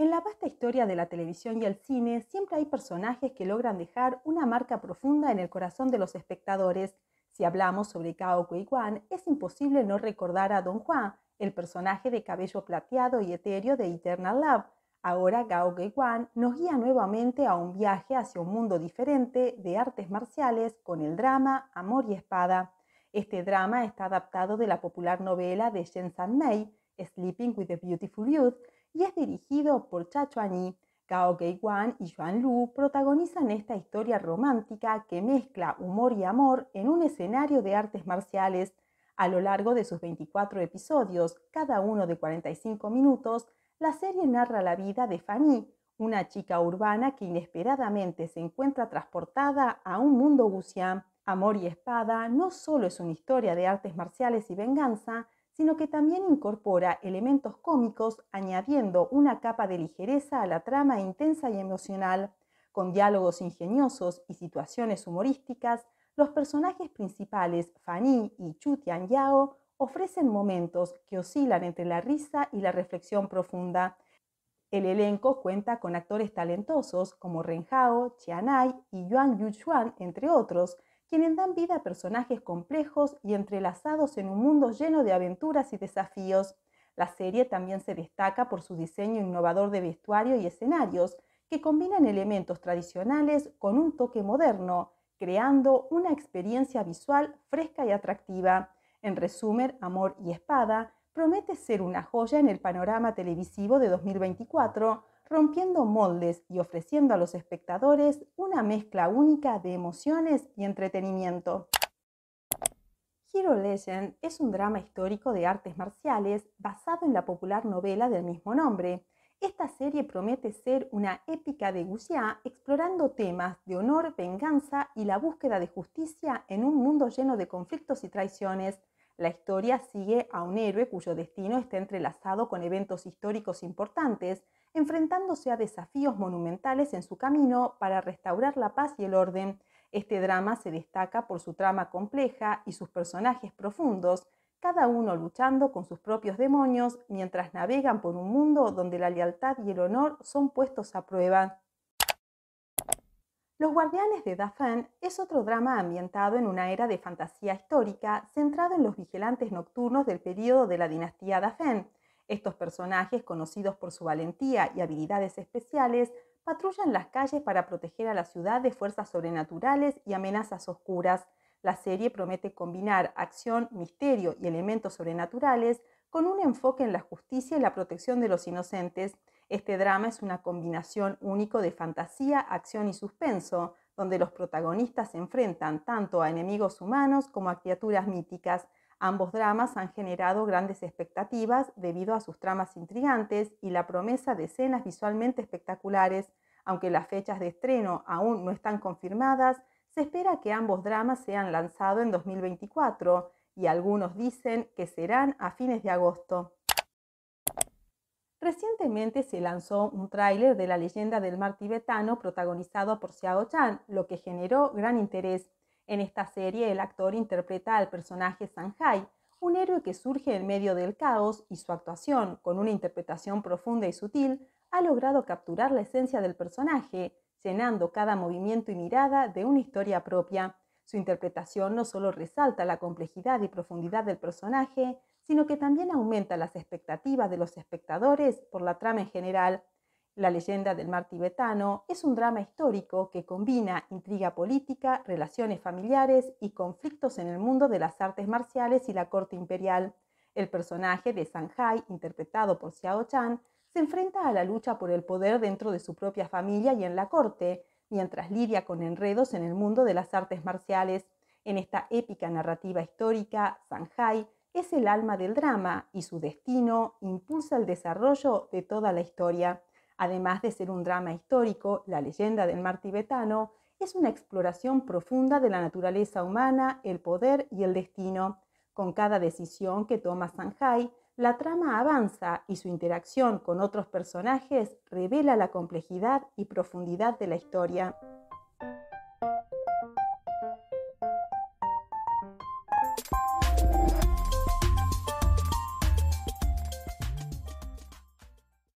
En la vasta historia de la televisión y el cine siempre hay personajes que logran dejar una marca profunda en el corazón de los espectadores. Si hablamos sobre Gao Gui es imposible no recordar a Don Juan, el personaje de cabello plateado y etéreo de Eternal Love. Ahora Gao Guan nos guía nuevamente a un viaje hacia un mundo diferente de artes marciales con el drama Amor y Espada. Este drama está adaptado de la popular novela de Shen San Mei, Sleeping with the Beautiful Youth, y es dirigido por Chacho yi Gao gei wan y Juan Lu protagonizan esta historia romántica que mezcla humor y amor en un escenario de artes marciales. A lo largo de sus 24 episodios, cada uno de 45 minutos, la serie narra la vida de Fanny, una chica urbana que inesperadamente se encuentra transportada a un mundo gusián. Amor y Espada no solo es una historia de artes marciales y venganza, sino que también incorpora elementos cómicos añadiendo una capa de ligereza a la trama intensa y emocional. Con diálogos ingeniosos y situaciones humorísticas, los personajes principales Fanny y Chu Tian Yao ofrecen momentos que oscilan entre la risa y la reflexión profunda. El elenco cuenta con actores talentosos como Ren Hao, Chianai y Yuan Yuchuan, entre otros, quienes dan vida a personajes complejos y entrelazados en un mundo lleno de aventuras y desafíos. La serie también se destaca por su diseño innovador de vestuario y escenarios, que combinan elementos tradicionales con un toque moderno, creando una experiencia visual fresca y atractiva. En resumen, Amor y Espada promete ser una joya en el panorama televisivo de 2024, rompiendo moldes y ofreciendo a los espectadores una mezcla única de emociones y entretenimiento. Hero Legend es un drama histórico de artes marciales basado en la popular novela del mismo nombre. Esta serie promete ser una épica de Guxia explorando temas de honor, venganza y la búsqueda de justicia en un mundo lleno de conflictos y traiciones. La historia sigue a un héroe cuyo destino está entrelazado con eventos históricos importantes, enfrentándose a desafíos monumentales en su camino para restaurar la paz y el orden. Este drama se destaca por su trama compleja y sus personajes profundos, cada uno luchando con sus propios demonios mientras navegan por un mundo donde la lealtad y el honor son puestos a prueba. Los Guardianes de Dafan es otro drama ambientado en una era de fantasía histórica centrado en los vigilantes nocturnos del período de la dinastía Dafan, estos personajes, conocidos por su valentía y habilidades especiales, patrullan las calles para proteger a la ciudad de fuerzas sobrenaturales y amenazas oscuras. La serie promete combinar acción, misterio y elementos sobrenaturales con un enfoque en la justicia y la protección de los inocentes. Este drama es una combinación único de fantasía, acción y suspenso, donde los protagonistas se enfrentan tanto a enemigos humanos como a criaturas míticas. Ambos dramas han generado grandes expectativas debido a sus tramas intrigantes y la promesa de escenas visualmente espectaculares. Aunque las fechas de estreno aún no están confirmadas, se espera que ambos dramas sean lanzados en 2024 y algunos dicen que serán a fines de agosto. Recientemente se lanzó un tráiler de La leyenda del mar tibetano protagonizado por Xiao Chan, lo que generó gran interés. En esta serie, el actor interpreta al personaje Sanjay, un héroe que surge en medio del caos y su actuación, con una interpretación profunda y sutil, ha logrado capturar la esencia del personaje, llenando cada movimiento y mirada de una historia propia. Su interpretación no solo resalta la complejidad y profundidad del personaje, sino que también aumenta las expectativas de los espectadores por la trama en general. La leyenda del mar tibetano es un drama histórico que combina intriga política, relaciones familiares y conflictos en el mundo de las artes marciales y la corte imperial. El personaje de Shanghai, interpretado por Xiao Chan, se enfrenta a la lucha por el poder dentro de su propia familia y en la corte, mientras lidia con enredos en el mundo de las artes marciales. En esta épica narrativa histórica, Shanghai es el alma del drama y su destino impulsa el desarrollo de toda la historia. Además de ser un drama histórico, la leyenda del mar tibetano es una exploración profunda de la naturaleza humana, el poder y el destino. Con cada decisión que toma Shanghai, la trama avanza y su interacción con otros personajes revela la complejidad y profundidad de la historia.